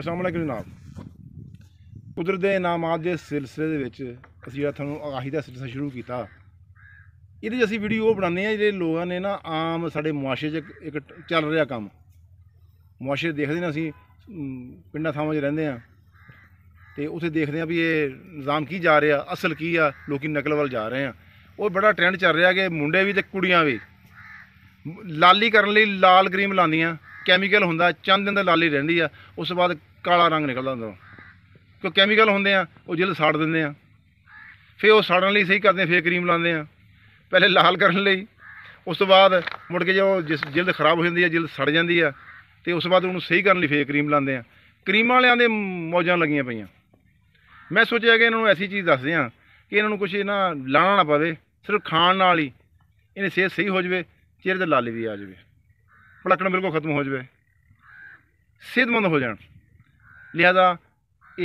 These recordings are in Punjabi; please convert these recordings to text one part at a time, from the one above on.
ਅਲੈਕੁਮ ਜਨਾਬ ਕੁਦਰਤ ਦੇ ਇਨਾਮਾਤ ਦੇ ਸਿਲਸਿਲੇ ਦੇ ਵਿੱਚ ਅਸੀਂ ਜਿਹੜਾ ਤੁਹਾਨੂੰ ਆਗਾਹੀ ਦਾ ਸਿਲਸਿਲਾ ਸ਼ੁਰੂ ਕੀਤਾ ਇਹਦੇ 'ਚ ਅਸੀਂ ਵੀਡੀਓ ਉਹ ਬਣਾਉਂਦੇ ਆ ਜਿਹੜੇ ਲੋਕਾਂ ਨੇ ਨਾ ਆਮ ਸਾਡੇ ਮੁਆਸ਼ਰੇ 'ਚ ਇੱਕ ਚੱਲ ਰਿਹਾ ਕੰਮ ਮੁਆਸ਼ਰੇ ਦੇਖਦੇ ਨੇ ਅਸੀਂ ਪਿੰਡਾਂ ਥਾਵਾਂ 'ਚ ਰਹਿੰਦੇ ਆ ਤੇ ਉੱਥੇ ਦੇਖਦੇ ਆ ਵੀ ਇਹ ਨਿਜ਼ਾਮ ਕੀ ਜਾ ਰਿਹਾ ਅਸਲ ਕੀ ਆ ਲੋਕੀ ਨਕਲ ਵੱਲ ਜਾ ਰਹੇ ਆ ਉਹ ਬੜਾ ਟ੍ਰੈਂਡ ਚੱਲ ਰਿਹਾ ਕਿ ਮੁੰਡੇ ਵੀ ਤੇ ਕੁੜੀਆਂ ਵੀ ਲਾਲੀ ਕਰਨ ਲਈ ਲਾਲ ਕਰੀਮ ਲਾਉਂਦੀਆਂ ਕੈਮੀਕਲ ਹੁੰਦਾ ਚੰਦ ਦਿਨ ਦਾ ਲਾਲੀ ਰਹਿੰਦੀ ਆ ਉਸ ਤੋਂ ਬਾਅਦ ਕਾਲਾ ਰੰਗ ਨਿਕਲਦਾ ਹੁੰਦਾ ਕਿਉਂ ਕੈਮੀਕਲ ਹੁੰਦੇ ਆ ਉਹ ਜਿਲ ਸਾੜ ਦਿੰਦੇ ਆ ਫੇ ਉਹ ਸਾੜਨ ਲਈ ਸਹੀ ਕਰਦੇ ਫੇ ਕਰੀਮ ਲਾਉਂਦੇ ਆ ਪਹਿਲੇ ਲਾਲ ਕਰਨ ਲਈ ਉਸ ਤੋਂ ਬਾਅਦ ਮੁੜ ਕੇ ਜੋ ਜਿਸ ਜਿਲਦ ਖਰਾਬ ਹੋ ਜਾਂਦੀ ਆ ਜਿਲਦ ਸੜ ਜਾਂਦੀ ਆ ਤੇ ਉਸ ਬਾਅਦ ਉਹਨੂੰ ਸਹੀ ਕਰਨ ਲਈ ਫੇ ਕਰੀਮ ਲਾਉਂਦੇ ਆ ਕਰੀਮਾਂ ਵਾਲਿਆਂ ਦੇ ਮੌਜਾਂ ਲੱਗੀਆਂ ਪਈਆਂ ਮੈਂ ਸੋਚਿਆ ਕਿ ਇਹਨਾਂ ਨੂੰ ਐਸੀ ਚੀਜ਼ ਦੱਸਦੇ ਆ ਕਿ ਇਹਨਾਂ ਨੂੰ ਕੁਝ ਇਹਨਾਂ ਲਾਣਾ ਨਾ ਪਵੇ ਸਿਰਫ ਖਾਣ ਨਾਲ ਹੀ ਇਹਨੇ ਸਿਹਤ ਸਹੀ ਹੋ ਜਵੇ ਚਿਹਰੇ ਤੇ ਲਾਲੀ ਵੀ ਆ ਜਵੇ ਪਲੱਕਣ ਬਿਲਕੁਲ ਖਤਮ ਹੋ ਜਵੇ ਸਿਹਤਮੰਦ ਹੋ ਜਾਣ ਲਿਹਾਜ਼ਾ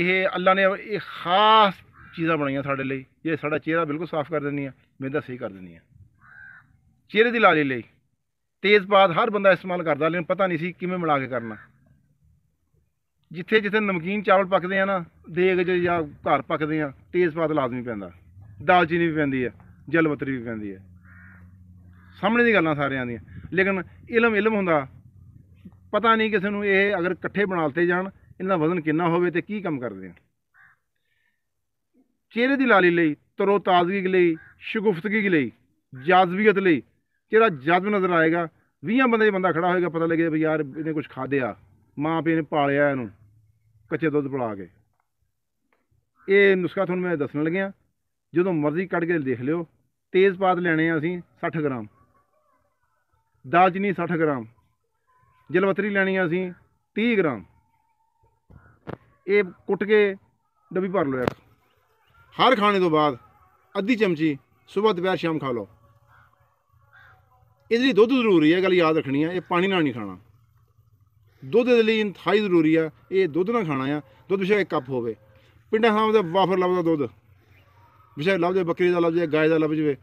ਇਹ ਅੱਲਾ ਨੇ ਇਹ ਖਾਸ ਚੀਜ਼ਾਂ ਬਣਾਈਆਂ ਸਾਡੇ ਲਈ ਇਹ ਸਾਡਾ ਚਿਹਰਾ ਬਿਲਕੁਲ ਸਾਫ਼ ਕਰ ਦਿੰਦੀਆਂ ਮੇਦਾ ਸਹੀ ਕਰ ਦਿੰਦੀਆਂ ਚਿਹਰੇ ਦੀ ਲਾਲੀ ਲਈ ਤੇਜ਼ ਬਾਦ ਹਰ ਬੰਦਾ ਇਸਤੇਮਾਲ ਕਰਦਾ ਲੇਕਿਨ ਪਤਾ ਨਹੀਂ ਸੀ ਕਿਵੇਂ ਮਿਲਾ ਕੇ ਕਰਨਾ ਜਿੱਥੇ ਜਿੱਥੇ ਨਮਕੀਨ ਚਾਵਲ ਪੱਕਦੇ ਆ ਨਾ ਦੇਗ ਜੇ ਜਾਂ ਘਰ ਪੱਕਦੇ ਆ ਤੇਜ਼ ਬਾਦ ਲਾਜ਼ਮੀ ਪੈਂਦਾ ਦਾਲਚੀਨੀ ਵੀ ਪੈਂਦੀ ਹੈ ਜਲਵਤਰੀ ਵੀ ਪੈਂਦੀ ਹੈ ਸਾਹਮਣੇ ਦੀ ਗੱਲਾਂ ਸਾਰਿਆਂ ਦੀਆਂ ਲੇਕਿਨ ਇਲਮ ਇਲਮ ਹੁੰਦਾ ਪਤਾ ਨਹੀਂ ਕਿਸੇ ਨੂੰ ਇਹ ਅਗਰ ਇਕੱਠੇ ਬਣਾਲਤੇ ਜਾਣ ਇਹਨਾਂ ਦਾ ਵਜ਼ਨ ਕਿੰਨਾ ਹੋਵੇ ਤੇ ਕੀ ਕੰਮ ਕਰਦੇ ਆ ਚਿਹਰੇ ਦੀ ਲਾਲੀ ਲਈ ਤਰੋ ਤਾਜ਼ਗੀ ਲਈ ਸ਼ਗੁਫਤਗੀ ਲਈ ਜਾਜ਼ਬੀਅਤ ਲਈ ਜਿਹੜਾ ਜਜ਼ਬ ਨਜ਼ਰ ਆਏਗਾ 20 ਬੰਦੇ ਬੰਦਾ ਖੜਾ ਹੋਏਗਾ ਪਤਾ ਲੱਗੇ ਵੀ ਯਾਰ ਇਹਨੇ ਕੁਝ ਖਾਦਿਆ ਮਾਂ ਪੇ ਨੇ ਪਾਲਿਆ ਇਹਨੂੰ ਕੱਚੇ ਦੁੱਧ ਪਿਲਾ ਕੇ ਇਹ ਨੁਸਖਾ ਤੁਹਾਨੂੰ ਮੈਂ ਦੱਸਣ ਲੱਗਿਆ ਜਦੋਂ ਮਰਜ਼ੀ ਕੱਢ ਕੇ ਦੇਖ ਲਿਓ ਤੇਜ਼ ਪਾਤ ਲੈਣੇ ਆ ਅਸੀਂ 60 ਗ੍ਰਾਮ ਦਾਲਚੀਨੀ 60 ਗ੍ਰਾਮ ਜਲਵਤਰੀ ਲੈਣੀ ਆ ਅਸੀਂ 30 ਗ੍ਰਾਮ ਇਹ ਕੁੱਟ ਕੇ ਡੱਬੀ ਭਰ ਲਓ ਯਾਰ ਹਰ ਖਾਣੇ ਤੋਂ ਬਾਅਦ ਅੱਧੀ ਚਮਚੀ ਸਵੇਰ ਦੁਪਹਿਰ ਸ਼ਾਮ ਖਾ ਲਓ ਇਹਦੇ ਲਈ ਦੁੱਧ ਜ਼ਰੂਰੀ ਹੈ ਗੱਲ ਯਾਦ ਰੱਖਣੀ ਹੈ ਇਹ ਪਾਣੀ ਨਾਲ ਨਹੀਂ ਖਾਣਾ ਦੁੱਧ ਦੇ ਲਈ ਇੰਤਹਾਈ ਜ਼ਰੂਰੀ ਆ ਇਹ ਦੁੱਧ ਨਾਲ ਖਾਣਾ ਆ ਦੁੱਧ ਵਿਸ਼ਾ ਇੱਕ ਕੱਪ ਹੋਵੇ ਪਿੰਡਾਂ ਖਾਂਦੇ ਦਾ ਵਾਫਰ ਲੱਭਦਾ ਦੁੱਧ ਵਿਸ਼ਾ ਲੱਭ ਜੇ ਬੱਕਰੀ ਦਾ ਲੱਭ ਜੇ ਗਾਏ ਦਾ ਲੱਭ ਜਵੇ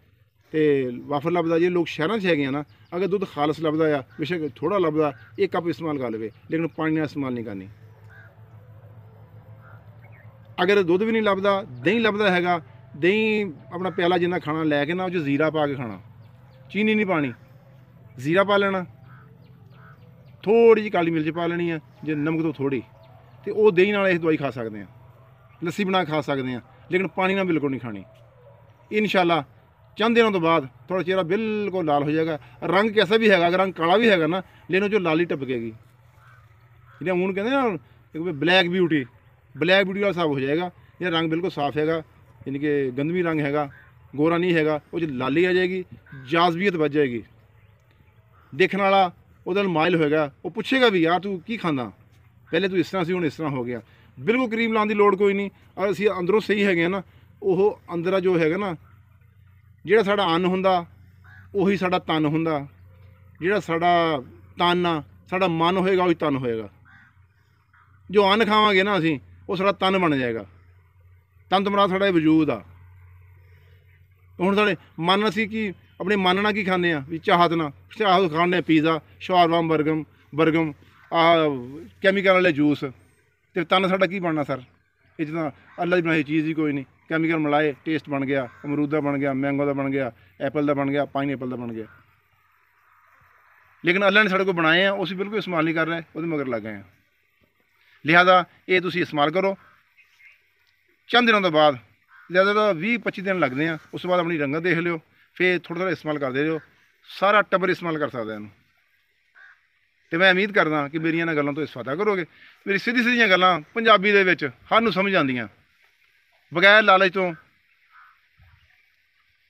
ਤੇ ਵਾਫਰ ਲੱਭਦਾ ਜੇ ਲੋਕ ਸ਼ਹਿਰਾਂ 'ਚ ਹੈਗੇ ਆ ਨਾ ਅਗਰ ਦੁੱਧ ਖਾਲਸ ਲੱਭਦਾ ਆ ਬਿਸ਼ੇ ਥੋੜਾ ਲੱਭਦਾ ਇਹ ਕੱਪ ਇਸਤੇਮਾਲ ਕਰ ਲਵੇ ਲੇਕਿਨ ਪਾਣੀ ਨਾਲ ਇਸਤੇਮਾਲ ਨਹੀਂ ਕਰਨੀ ਅਗਰ ਦੁੱਧ ਵੀ ਨਹੀਂ ਲੱਭਦਾ ਦਹੀਂ ਲੱਭਦਾ ਹੈਗਾ ਦਹੀਂ ਆਪਣਾ ਪਿਆਲਾ ਜਿੰਨਾ ਖਾਣਾ ਲੈ ਕੇ ਨਾ ਉਹ ਚ ਜ਼ੀਰਾ ਪਾ ਕੇ ਖਾਣਾ ਚੀਨੀ ਨਹੀਂ ਪਾਣੀ ਜ਼ੀਰਾ ਪਾ ਲੈਣਾ ਥੋੜੀ ਜੀ ਕਾਲੀ ਮਿਰਚ ਪਾ ਲੈਣੀ ਆ ਜੇ ਨਮਕ ਤੋਂ ਥੋੜੀ ਤੇ ਉਹ ਦਹੀਂ ਨਾਲ ਇਹ ਦਵਾਈ ਖਾ ਸਕਦੇ ਆ ਲੱਸੀ ਬਣਾ ਖਾ ਸਕਦੇ ਆ ਲੇਕਿਨ ਪਾਣੀ ਨਾਲ ਬਿਲਕੁਲ ਨਹੀਂ ਖਾਣੀ ਇਨਸ਼ਾਅੱਲਾ चंद ਦਿਨਾਂ ਤੋਂ ਬਾਅਦ ਤੁਹਾਡਾ ਚਿਹਰਾ ਬਿਲਕੁਲ ਲਾਲ ਹੋ ਜਾਏਗਾ ਰੰਗ कैसा ਵੀ ਹੈਗਾ अगर ਕਾਲਾ ਵੀ ਹੈਗਾ ਨਾ ना लेकिन जो ਲਾਲੀ ਟਪਕੇਗੀ ਜਿਹੜਾ ਹੁਣ ਕਹਿੰਦੇ ਨਾ ਇੱਕ ਬਲੈਕ ਬਿਊਟੀ ਬਲੈਕ ਬਿਊਟੀ ਵਾਲਾ ਸਾਫ ਹੋ ਜਾਏਗਾ ਇਹ ਰੰਗ ਬਿਲਕੁਲ ਸਾਫ਼ ਹੈਗਾ ਯਾਨੀ ਕਿ ਗੰਦਮੀ ਰੰਗ ਹੈਗਾ ਗੋਰਾ ਨਹੀਂ ਹੈਗਾ ਉਹ 'ਚ ਲਾਲੀ ਆ ਜਾਏਗੀ ਜਾਜ਼ਬੀਅਤ ਵੱਜ ਜਾਏਗੀ ਦੇਖਣ ਵਾਲਾ ਉਹਦੇ ਨਾਲ ਮਾਇਲ ਹੋਏਗਾ ਉਹ ਪੁੱਛੇਗਾ ਵੀ ਯਾਰ ਤੂੰ ਕੀ ਖਾਂਦਾ ਪਹਿਲੇ ਤੂੰ ਇਸ ਤਰ੍ਹਾਂ ਸੀ ਹੁਣ ਇਸ ਤਰ੍ਹਾਂ ਹੋ ਗਿਆ ਬਿਲਕੁਲ ਕਰੀਮ ਲਾਉਣ ਦੀ ਲੋੜ ਕੋਈ ਨਹੀਂ ਅਸੀਂ ਅੰਦਰੋਂ ਸਹੀ ਹੈਗੇ ਆ ਨਾ ਉਹ ਅੰਦਰਾ ਜੋ ਹੈਗਾ ਨਾ ਜਿਹੜਾ ਸਾਡਾ ਅੰਨ ਹੁੰਦਾ ਉਹੀ ਸਾਡਾ ਤਨ ਹੁੰਦਾ ਜਿਹੜਾ ਸਾਡਾ ਤਨ ਆ ਸਾਡਾ ਮਨ ਹੋਏਗਾ ਉਹੀ ਤਨ ਹੋਏਗਾ ਜੋ ਅੰਨ ਖਾਵਾਂਗੇ ਨਾ ਅਸੀਂ ਉਹ ਸਾਡਾ ਤਨ ਬਣ ਜਾਏਗਾ ਤਨ ਤੋਂ ਮਰਾਦ ਸਾਡਾ ਵਜੂਦ ਆ ਹੁਣ ਸਾਡੇ ਮਨ ਅਸੀਂ ਕੀ ਆਪਣੇ ਮਨ ਨਾਲ ਕੀ ਖਾਂਦੇ ਆ ਵੀ ਚਾਹਤ ਨਾਲ ਚਾਹਤ ਖਾਂਦੇ ਆ ਪੀਜ਼ਾ ਸ਼ਵਾਰਵਾਮ ਬਰਗਮ ਬਰਗਮ ਆ ਕੈਮੀਕਲ ਵਾਲੇ ਜੂਸ ਤੇ ਤਨ ਸਾਡਾ ਕੀ ਬਣਨਾ ਸਰ ਇਹ ਜਿਹਦਾ ਅੱਲਾ ਦੀ ਬਣਾਈ ਚੀਜ਼ ਹੀ ਕੋਈ ਨਹੀਂ ਕੈਮੀਕਲ ਮਿਲਾਏ ਟੇਸਟ ਬਣ ਗਿਆ ਅਮਰੂਦ ਦਾ ਬਣ ਗਿਆ ਮੈਂਗੋ ਦਾ ਬਣ ਗਿਆ ਐਪਲ ਦਾ ਬਣ ਗਿਆ ਪਾਈਨਐਪਲ ਦਾ ਬਣ ਗਿਆ ਲੇਕਿਨ ਅੱਲਾ ਨੇ ਸਾਡੇ ਕੋ ਬਣਾਏ ਆ ਉਸ ਬਿਲਕੁਲ ਇਸਤੇਮਾਲ ਨਹੀਂ ਕਰ ਰਹੇ ਉਹਦੇ ਮਗਰ ਲੱਗ ਗਏ ਆ ਲਿਹਾਜ਼ਾ ਇਹ ਤੁਸੀਂ ਇਸਤੇਮਾਲ ਕਰੋ ਚੰਦ ਦਿਨਾਂ ਤੋਂ ਬਾਅਦ ਜ਼ਿਆਦਾ 20 25 ਦਿਨ ਲੱਗਦੇ ਆ ਉਸ ਤੋਂ ਬਾਅਦ ਆਪਣੀ ਰੰਗਤ ਦੇਖ ਲਿਓ ਫਿਰ ਥੋੜਾ ਥੋੜਾ ਇਸਤੇਮਾਲ ਕਰਦੇ ਰਹੋ ਸਾਰਾ ਟੱਬਰ ਇਸਤੇਮਾਲ ਕਰ ਸਕਦਾ ਇਹਨੂੰ ਤੇ ਮੈਂ ਉਮੀਦ ਕਰਦਾ ਕਿ ਮੇਰੀਆਂ ਨਾਲ ਗੱਲਾਂ ਤੋਂ ਇਸ ਫਾਇਦਾ ਕਰੋਗੇ ਮੇਰੀ ਸਿੱਧੀ ਸਿੱਧੀਆਂ ਗੱਲਾਂ ਪੰਜਾਬੀ ਦੇ ਵਿੱਚ ਹਰ ਨੂੰ ਸਮਝ ਆਉਂਦੀਆਂ ਬਗੈਰ ਲਾਲਚ ਤੋਂ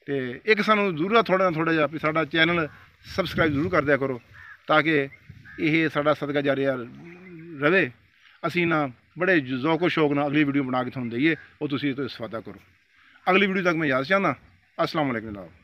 ਤੇ ਇੱਕ ਸਾਨੂੰ ਜ਼ਰੂਰ ਥੋੜਾ ਥੋੜਾ ਜਿਹਾ ਵੀ ਸਾਡਾ ਚੈਨਲ ਸਬਸਕ੍ਰਾਈਬ ਜ਼ਰੂਰ ਕਰ ਦਿਆ ਕਰੋ ਤਾਂ ਕਿ ਇਹ ਸਾਡਾ ਸਦਕਾ ਜਾਰੀ ਰਵੇ ਅਸੀਂ ਨਾ ਬੜੇ ਜ਼ੋਕ ਸ਼ੌਕ ਨਾਲ ਅਗਲੀ ਵੀਡੀਓ ਬਣਾ ਕੇ ਤੁਹਾਨੂੰ ਦਈਏ ਉਹ ਤੁਸੀਂ ਇਸ ਤੋਂ ਕਰੋ ਅਗਲੀ ਵੀਡੀਓ ਤੱਕ ਮੈਂ ਯਾਦ ਚਾਹਨਾ ਅਸਲਾਮ